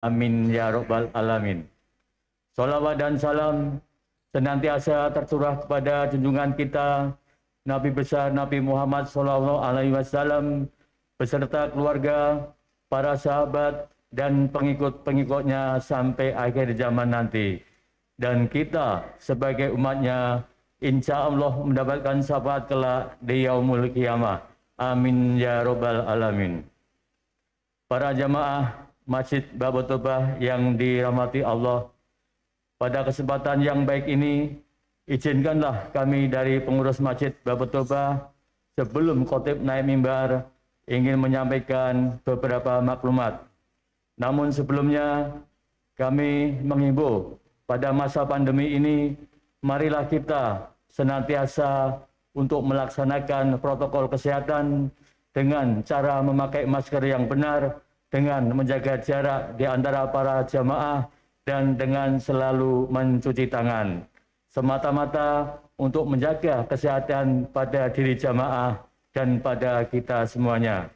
Amin ya Rabbal Alamin. Salawat dan salam senantiasa tercurah kepada junjungan kita Nabi besar Nabi Muhammad shallallahu Alaihi Wasallam beserta keluarga, para sahabat dan pengikut-pengikutnya sampai akhir zaman nanti. Dan kita sebagai umatnya insya Allah mendapatkan syafaat kelak di yaumul kiamah. Amin ya robbal alamin. Para jamaah Masjid Babut yang dirahmati Allah. Pada kesempatan yang baik ini, izinkanlah kami dari pengurus Masjid Babut sebelum khotib naik mimbar ingin menyampaikan beberapa maklumat. Namun sebelumnya, kami menghimbau pada masa pandemi ini, marilah kita senantiasa untuk melaksanakan protokol kesehatan dengan cara memakai masker yang benar, dengan menjaga jarak di antara para jamaah dan dengan selalu mencuci tangan. Semata-mata untuk menjaga kesehatan pada diri jamaah dan pada kita semuanya.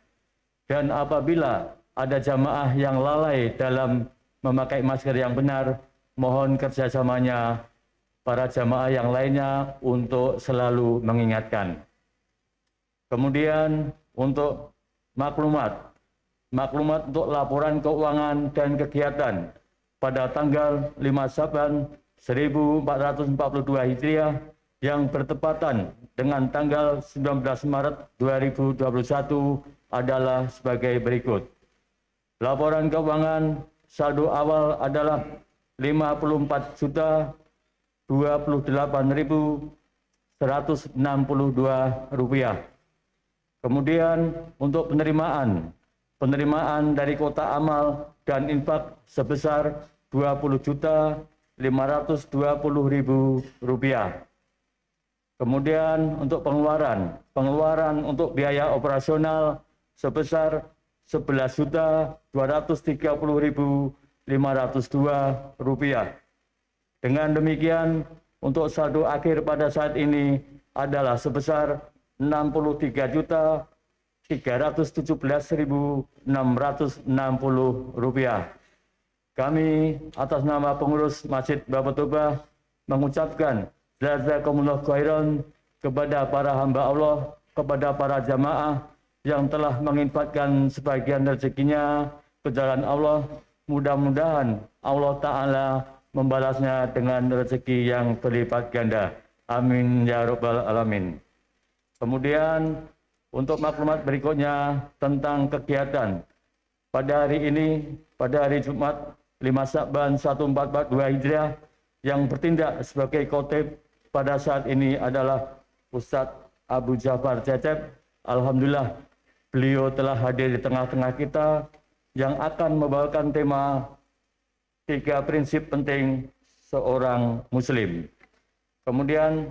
Dan apabila ada jamaah yang lalai dalam memakai masker yang benar, mohon kerjasamanya para jamaah yang lainnya untuk selalu mengingatkan. Kemudian untuk maklumat maklumat untuk laporan keuangan dan kegiatan pada tanggal 5 Saban 1442 Hijriah yang bertepatan dengan tanggal 19 Maret 2021 adalah sebagai berikut. Laporan keuangan saldo awal adalah 54 juta 28.162 rupiah. Kemudian untuk penerimaan penerimaan dari kota amal dan infak sebesar Rp20.520.000. Kemudian untuk pengeluaran, pengeluaran untuk biaya operasional sebesar rp juta Dengan demikian, untuk saldo akhir pada saat ini adalah sebesar juta 317.660 Kami atas nama pengurus Masjid Bapak Toba mengucapkan jazakumullah khairan kepada para hamba Allah, kepada para jamaah yang telah menginfakkan sebagian rezekinya ke jalan Allah. Mudah-mudahan Allah Ta'ala membalasnya dengan rezeki yang berlipat ganda. Amin ya robbal alamin. Kemudian untuk maklumat berikutnya tentang kegiatan pada hari ini, pada hari Jumat 5 Saban 1442 Hijriah yang bertindak sebagai kotip pada saat ini adalah Ustadz Abu Jafar Cecep. Alhamdulillah beliau telah hadir di tengah-tengah kita yang akan membawakan tema tiga prinsip penting seorang muslim. Kemudian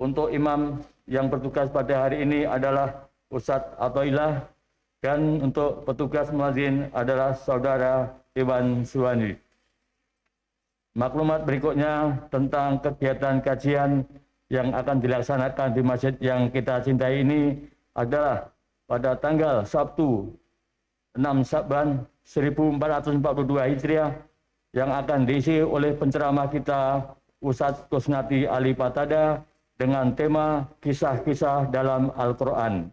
untuk imam yang bertugas pada hari ini adalah Ustadz Atoilah dan untuk petugas muazin adalah Saudara Iwan Suwani. Maklumat berikutnya tentang kegiatan kajian yang akan dilaksanakan di masjid yang kita cintai ini adalah pada tanggal Sabtu 6 Saban 1442 Hijriah yang akan diisi oleh penceramah kita Ustadz Kusnati Ali Patada dengan tema kisah-kisah dalam Al-Quran.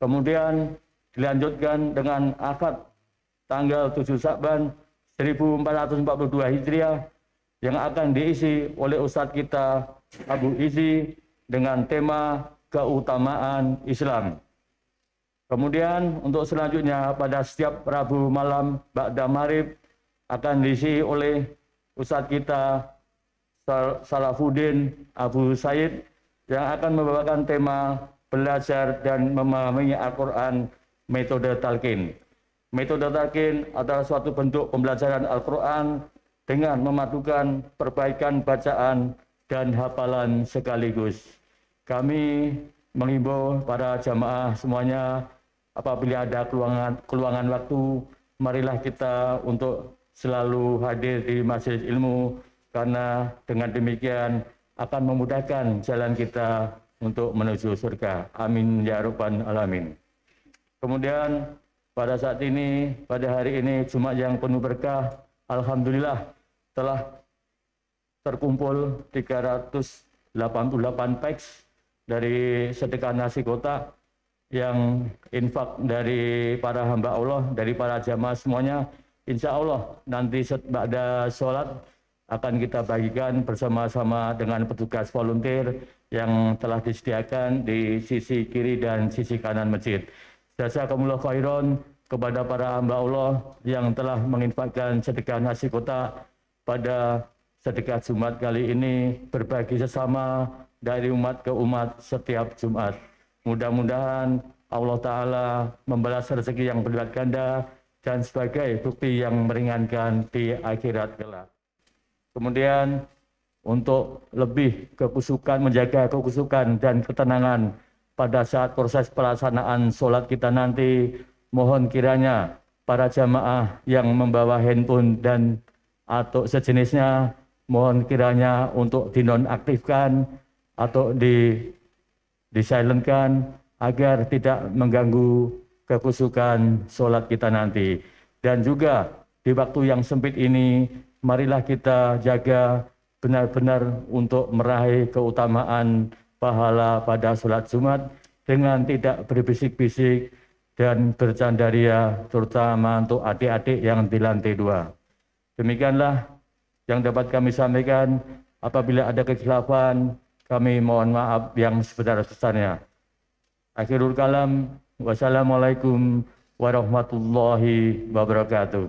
Kemudian dilanjutkan dengan akad tanggal 7 Sa'ban 1442 Hijriah yang akan diisi oleh Ustadz kita Abu Izi dengan tema keutamaan Islam. Kemudian untuk selanjutnya pada setiap Rabu malam Ba'da Marib akan diisi oleh Ustadz kita Salafuddin Abu Said yang akan membawakan tema belajar dan memahami Al-Quran metode talqin. Metode talqin adalah suatu bentuk pembelajaran Al-Quran dengan memadukan perbaikan bacaan dan hafalan sekaligus. Kami mengimbau para jamaah semuanya apabila ada keluangan, keluangan waktu, marilah kita untuk selalu hadir di masjid ilmu karena dengan demikian akan memudahkan jalan kita untuk menuju surga. Amin ya rabbal Alamin. Kemudian pada saat ini, pada hari ini, cuma yang penuh berkah, Alhamdulillah telah terkumpul 388 peks dari sedekah nasi Kota yang infak dari para hamba Allah, dari para jamaah semuanya. Insya Allah nanti setelah sholat akan kita bagikan bersama-sama dengan petugas volunteer yang telah disediakan di sisi kiri dan sisi kanan masjid. Jazakumullah khairan kepada para hamba Allah yang telah menginfakkan sedekah nasi kota pada sedekah Jumat kali ini berbagi sesama dari umat ke umat setiap Jumat. Mudah-mudahan Allah Ta'ala membalas rezeki yang berlipat ganda dan sebagai bukti yang meringankan di akhirat kelak. Kemudian untuk lebih kekusukan, menjaga kekusukan dan ketenangan pada saat proses pelaksanaan sholat kita nanti, mohon kiranya para jamaah yang membawa handphone dan atau sejenisnya, mohon kiranya untuk dinonaktifkan atau di disilentkan agar tidak mengganggu kekusukan sholat kita nanti. Dan juga di waktu yang sempit ini marilah kita jaga benar-benar untuk meraih keutamaan pahala pada sholat Jumat dengan tidak berbisik-bisik dan bercandaria, terutama untuk adik-adik yang di lantai dua. Demikianlah yang dapat kami sampaikan. Apabila ada kekhilafan, kami mohon maaf yang sebesar-besarnya. Akhirul kalam, wassalamualaikum warahmatullahi wabarakatuh.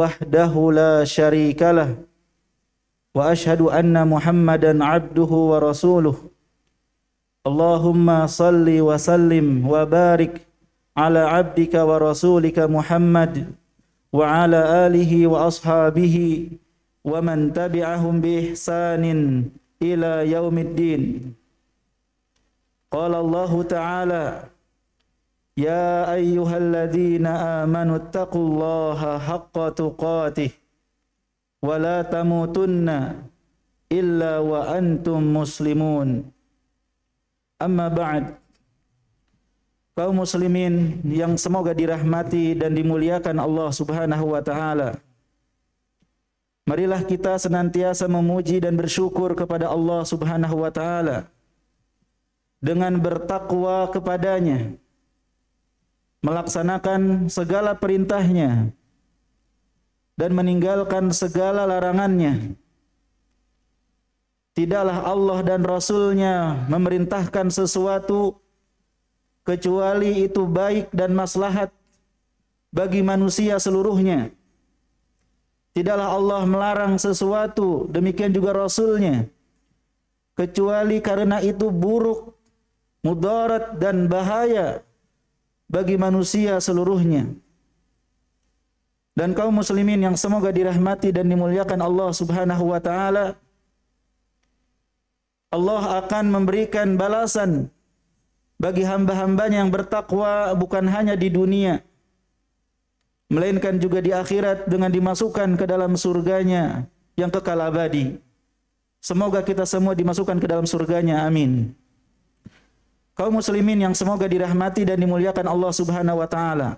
وحده لا شريك له واشهد ان محمدا عبده ورسوله اللهم صل وسلم وبارك على عبدك ورسولك محمد وعلى اله واصحابه ومن تبعهم باحسان الى يوم الدين قال الله تعالى يا أيها الذين آمنوا اتقوا الله حق تقاته ولا تموتن إلا وأنتم مسلمون أما بعد kaum muslimin yang semoga dirahmati dan dimuliakan Allah Subhanahu wa taala. Marilah kita senantiasa memuji dan bersyukur kepada Allah Subhanahu wa taala dengan bertakwa kepadanya melaksanakan segala perintahnya dan meninggalkan segala larangannya. Tidaklah Allah dan Rasulnya memerintahkan sesuatu kecuali itu baik dan maslahat bagi manusia seluruhnya. Tidaklah Allah melarang sesuatu, demikian juga Rasulnya, kecuali karena itu buruk, mudarat dan bahaya bagi manusia seluruhnya. Dan kaum muslimin yang semoga dirahmati dan dimuliakan Allah Subhanahu wa taala, Allah akan memberikan balasan bagi hamba-hambanya yang bertakwa bukan hanya di dunia melainkan juga di akhirat dengan dimasukkan ke dalam surganya yang kekal abadi. Semoga kita semua dimasukkan ke dalam surganya. Amin kaum muslimin yang semoga dirahmati dan dimuliakan Allah Subhanahu wa taala.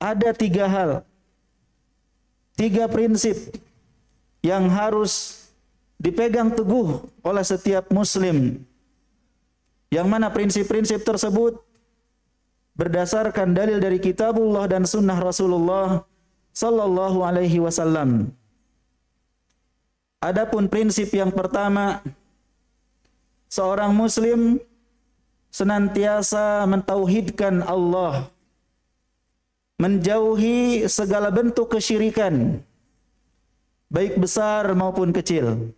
Ada tiga hal, tiga prinsip yang harus dipegang teguh oleh setiap muslim. Yang mana prinsip-prinsip tersebut berdasarkan dalil dari kitabullah dan sunnah Rasulullah sallallahu alaihi wasallam. Adapun prinsip yang pertama, seorang muslim senantiasa mentauhidkan Allah menjauhi segala bentuk kesyirikan baik besar maupun kecil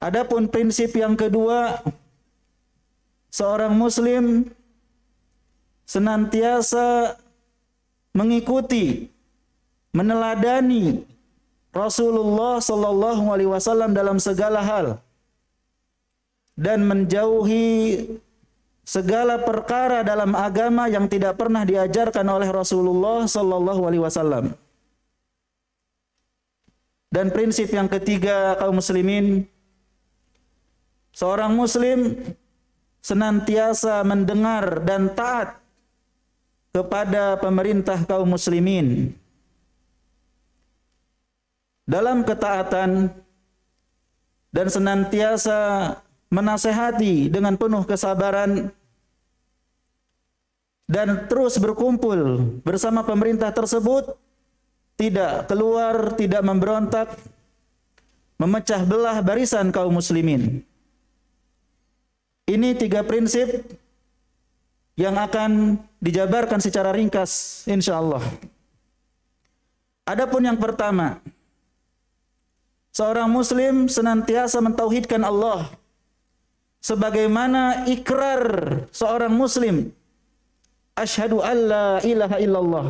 Adapun prinsip yang kedua seorang muslim senantiasa mengikuti meneladani Rasulullah sallallahu alaihi wasallam dalam segala hal dan menjauhi segala perkara dalam agama yang tidak pernah diajarkan oleh Rasulullah sallallahu alaihi wasallam. Dan prinsip yang ketiga kaum muslimin seorang muslim senantiasa mendengar dan taat kepada pemerintah kaum muslimin. Dalam ketaatan dan senantiasa menasehati dengan penuh kesabaran dan terus berkumpul bersama pemerintah tersebut tidak keluar, tidak memberontak, memecah belah barisan kaum muslimin. Ini tiga prinsip yang akan dijabarkan secara ringkas insya Allah. Adapun yang pertama, seorang muslim senantiasa mentauhidkan Allah sebagaimana ikrar seorang muslim asyhadu alla ilaha illallah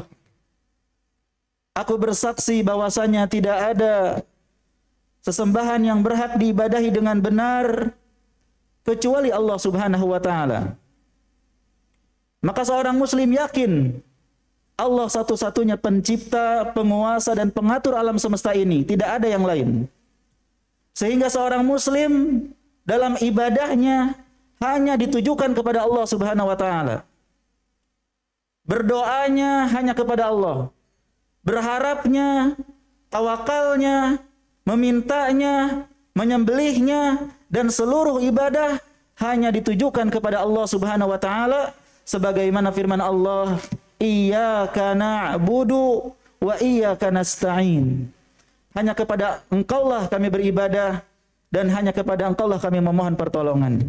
aku bersaksi bahwasanya tidak ada sesembahan yang berhak diibadahi dengan benar kecuali Allah Subhanahu wa taala maka seorang muslim yakin Allah satu-satunya pencipta, penguasa dan pengatur alam semesta ini, tidak ada yang lain. Sehingga seorang muslim dalam ibadahnya hanya ditujukan kepada Allah Subhanahu wa taala. Berdoanya hanya kepada Allah. Berharapnya, tawakalnya, memintanya, menyembelihnya dan seluruh ibadah hanya ditujukan kepada Allah Subhanahu wa taala sebagaimana firman Allah iyyaka na'budu wa iyyaka nasta'in hanya kepada engkaulah kami beribadah dan hanya kepada Engkaulah kami memohon pertolongan.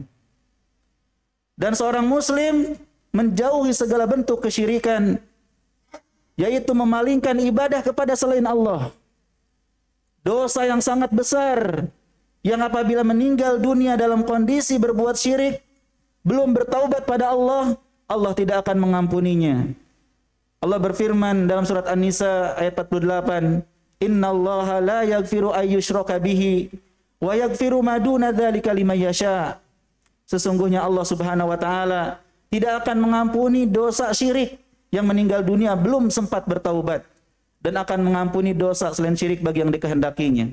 Dan seorang muslim menjauhi segala bentuk kesyirikan yaitu memalingkan ibadah kepada selain Allah. Dosa yang sangat besar yang apabila meninggal dunia dalam kondisi berbuat syirik belum bertaubat pada Allah, Allah tidak akan mengampuninya. Allah berfirman dalam surat An-Nisa ayat 48, "Innallaha la yaghfiru ayyushraka bihi Wa yaghfiru ma duna dzalika liman yasha. Sesungguhnya Allah Subhanahu wa taala tidak akan mengampuni dosa syirik yang meninggal dunia belum sempat bertaubat dan akan mengampuni dosa selain syirik bagi yang dikehendakinya.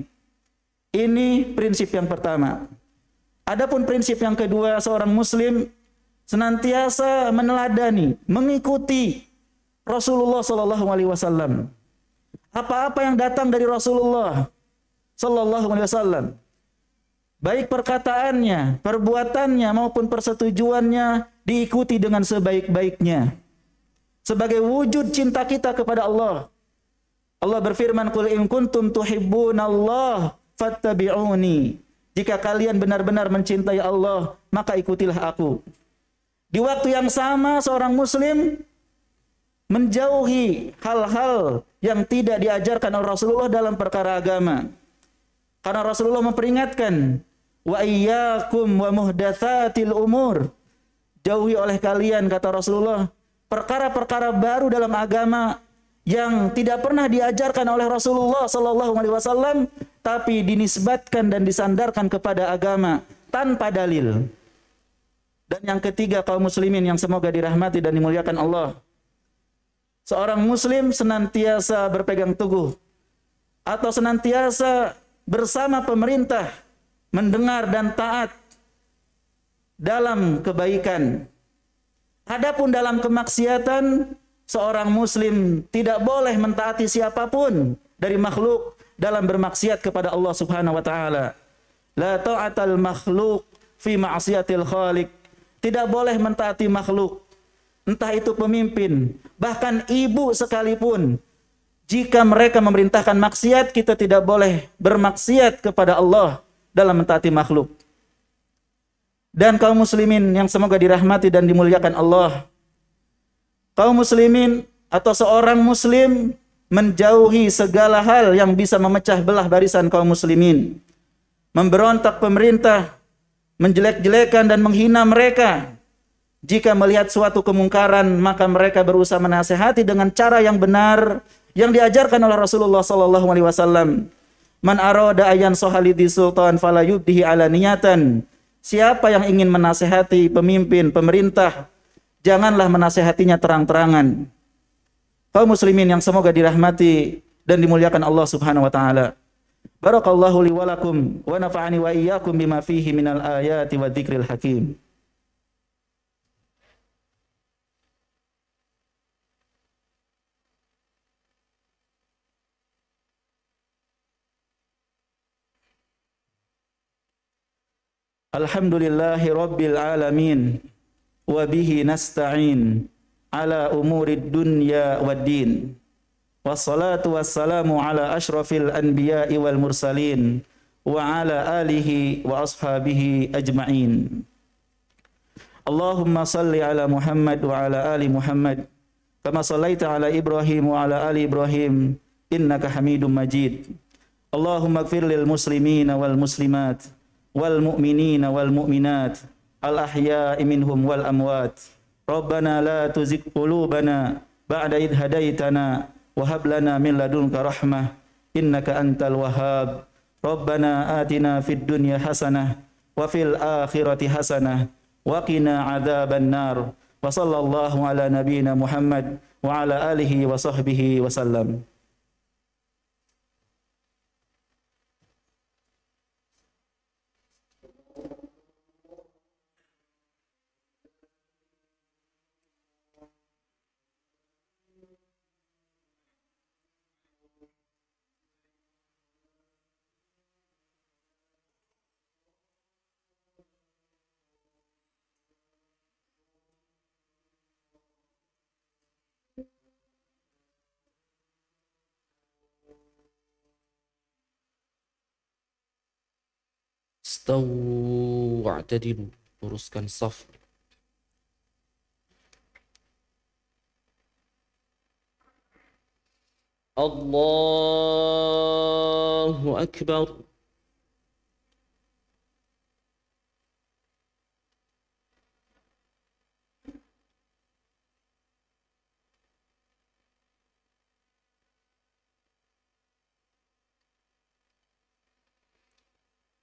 Ini prinsip yang pertama. Adapun prinsip yang kedua, seorang muslim senantiasa meneladani, mengikuti Rasulullah saw. alaihi wasallam. Apa-apa yang datang dari Rasulullah Shallallahu alaihi wasallam baik perkataannya, perbuatannya maupun persetujuannya diikuti dengan sebaik-baiknya. Sebagai wujud cinta kita kepada Allah. Allah berfirman, "Qul in kuntum tuhibbunallaha fattabi'uni." Jika kalian benar-benar mencintai Allah, maka ikutilah aku. Di waktu yang sama seorang muslim menjauhi hal-hal yang tidak diajarkan oleh Rasulullah dalam perkara agama. Karena Rasulullah memperingatkan wa iyyakum wa muhdatsatil umur. Jauhi oleh kalian kata Rasulullah perkara-perkara baru dalam agama yang tidak pernah diajarkan oleh Rasulullah sallallahu alaihi wasallam tapi dinisbatkan dan disandarkan kepada agama tanpa dalil. Dan yang ketiga kaum muslimin yang semoga dirahmati dan dimuliakan Allah. Seorang muslim senantiasa berpegang teguh atau senantiasa bersama pemerintah mendengar dan taat dalam kebaikan. Adapun dalam kemaksiatan, seorang muslim tidak boleh mentaati siapapun dari makhluk dalam bermaksiat kepada Allah Subhanahu wa taala. La ta'atal makhluk fi ma'siyatil khaliq. Tidak boleh mentaati makhluk. Entah itu pemimpin, bahkan ibu sekalipun. Jika mereka memerintahkan maksiat, kita tidak boleh bermaksiat kepada Allah dalam mentaati makhluk. Dan kaum muslimin yang semoga dirahmati dan dimuliakan Allah. Kaum muslimin atau seorang muslim menjauhi segala hal yang bisa memecah belah barisan kaum muslimin. Memberontak pemerintah, menjelek-jelekan dan menghina mereka. Jika melihat suatu kemungkaran, maka mereka berusaha menasehati dengan cara yang benar yang diajarkan oleh Rasulullah SAW Man aroda ayan sohalidi sultan falayubdihi ala niyatan. Siapa yang ingin menasehati pemimpin, pemerintah, janganlah menasehatinya terang-terangan. Kau muslimin yang semoga dirahmati dan dimuliakan Allah Subhanahu wa taala. Barakallahu liwalakum wa wa nafa'ani wa iyyakum bima fihi minal ayati wa dzikril hakim. الحمد لله رب العالمين وبه نستعين على أمور الدنيا والدين والصلاة والسلام على أشرف الأنبياء والمرسلين وعلى آله وأصحابه أجمعين اللهم صل على محمد وعلى آل محمد كما صليت على إبراهيم وعلى آل إبراهيم إنك حميد مجيد اللهم اغفر للمسلمين والمسلمات والمؤمنين والمؤمنات الأحياء منهم والأموات ربنا لا تزغ قلوبنا بعد إذ هديتنا وهب لنا من لدنك رحمة إنك أنت الوهاب ربنا آتنا في الدنيا حسنة وفي الآخرة حسنة وقنا عذاب النار وصلى الله على نبينا محمد وعلى آله وصحبه وسلم استووا واعتدلوا الرز كان صف الله أكبر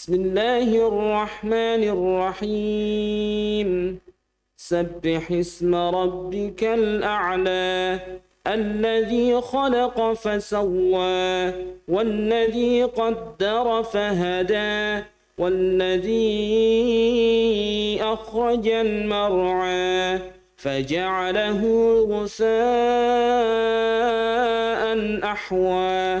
بسم الله الرحمن الرحيم سبح اسم ربك الأعلى الذي خلق فسوى والذي قدر فهدى والذي أخرج المرعى فجعله غثاء أحوى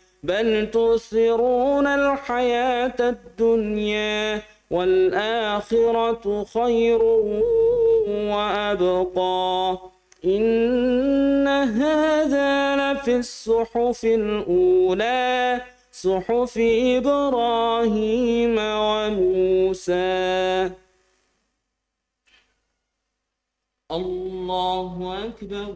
بل تؤثرون الحياة الدنيا والآخرة خير وأبقى إن هذا لفي الصحف الأولى صحف إبراهيم وموسى الله أكبر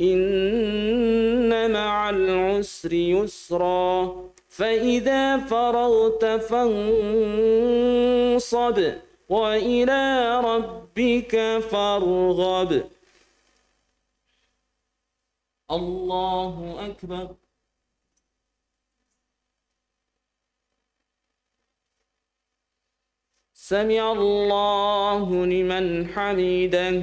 إن مع العسر يسرا فإذا فرغت فانصب وإلى ربك فارغب الله أكبر سمع الله لمن حمده